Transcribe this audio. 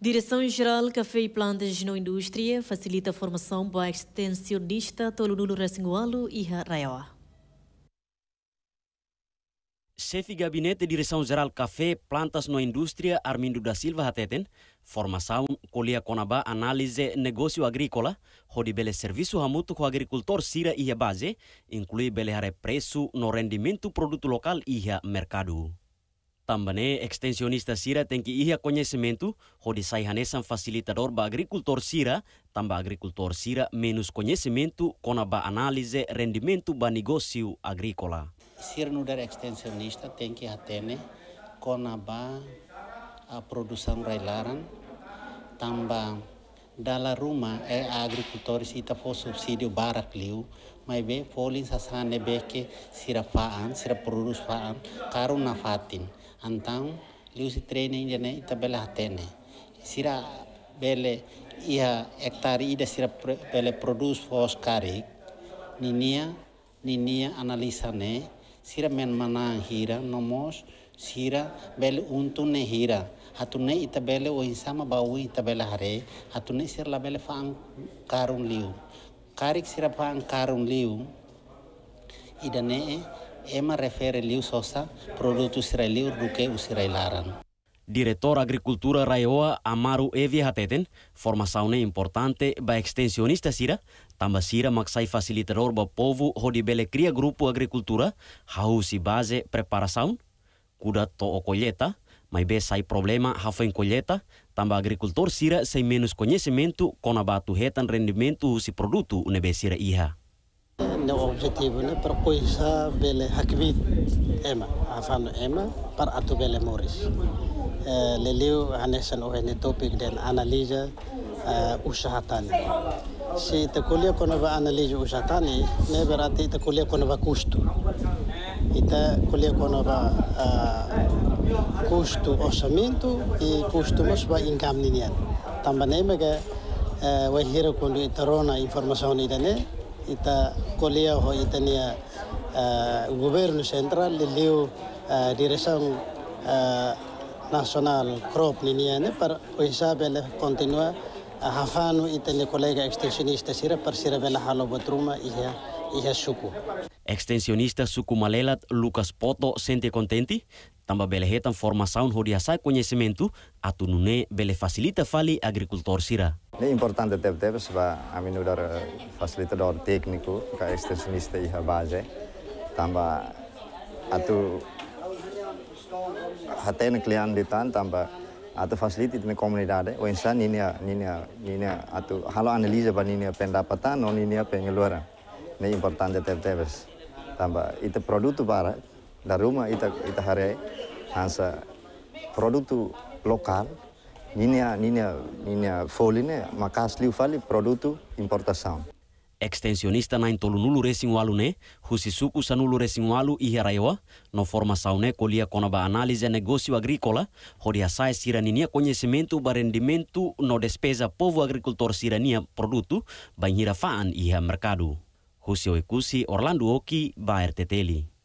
Direção-Geral Café e Plantas na Indústria facilita a formação para extensionista Tolunulo Racingualo e Raioa. Chefe Gabinete Direção-Geral Café Plantas na Indústria Armindo da Silva Hateten, formação colia conaba análise negócio agrícola, onde bele serviço hamuto com agricultor Sira e base, inclui bele preço no rendimento produto local e mercado. Tambane extensionista sira tenki iha konya sementu hodi hanesan facilitador ba agricultor sira tamba agricultor sira menos conhecimento kona ba analize rendimento ba negosiu agrikola. Sira no dar extensionista tem hatene kona ba a produsan railaran tamba dala ruma é e agricultores ita fo subsídio barak liu mai be folin sasane beke sira faan sira produs faan caro na fatin antang então, liu si training jene ita bela hatene sira bele ia hektari ida sira bele produs fos karik ninia ninia analisa ne sira men manang hira nomos sira bele untun ne hira hatune itabele o hisama bawu itabele hare hatune sir labele fa ang karung liu karik sira fa ang karung liu idane ema refere liu sosa produtu sira liu duke usirai laran Diretor Agricultura Raioa Amaru Evia Hateten, ne importante ba extensionista sira, tamba sira maksai facilitador ba povo bele kria grupo agricultura, hausi base preparação, kuda to okoyeta, Mas bem sai problema, já foi em colheita, também agricultor sira sem menos conhecimento, com a baturreta rendimento se produto, o nebe sira iha. Meu objetivo né para coisa bele hakbit ema, afano ema, para atu bele moris. Eh, Leleu hanesan ohene topic den analisa eh, usaha Se te colhe quando vai analisar usaha tani, ne berarti te colher quando vai custo. Ita colhe quando vai custo orçamento e custo masba encaminhado. Também é mega eh, tá eh, o hero quando itarona informação idane ita colia ho itania governo central leu eh, direção nacional crop niniane para o hisabe ele continua e itania colega extensionista sira para sira vela halo batruma e ia suco. Extensionista Sukumalela Lucas Poto sente contente Tamba belehetan sai rodeaçai sementu atu nune bele fasilita fali agrikultur sira. Ne importante tep tep seba fasilita dor tekniku ka extensionista iha base. tambah atu haten klian ditan tamba atau fasiliti di komunitas o insan ini ini ini atau halo analisa ban ini pendapatan non ini pengeluaran ini important tetap terus, tambah itu produk tu bara da Roma ita ita hare hansa produto lokal ninia ninia ninia foline makas liu fali produto importasaun extensionista na sa nulu resing walu resingualu raiwa, no forma saune kolia konaba análise negócio agrícola hodiasai siraninia sementu ba rendimentu no despesa povo agrikultor sirania produto faan iha merkadu. Husio Ekusi Orlando Oki, ba RTTli.